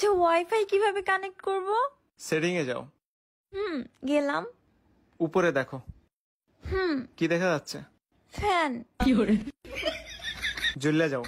আচ্ছা ওয়াইফাই কিভাবে কানেক্ট করব সেটিং এ যাও হুম গেলাম উপরে দেখো হুম কি দেখা যাচ্ছে ফ্যান জুল্লা যাও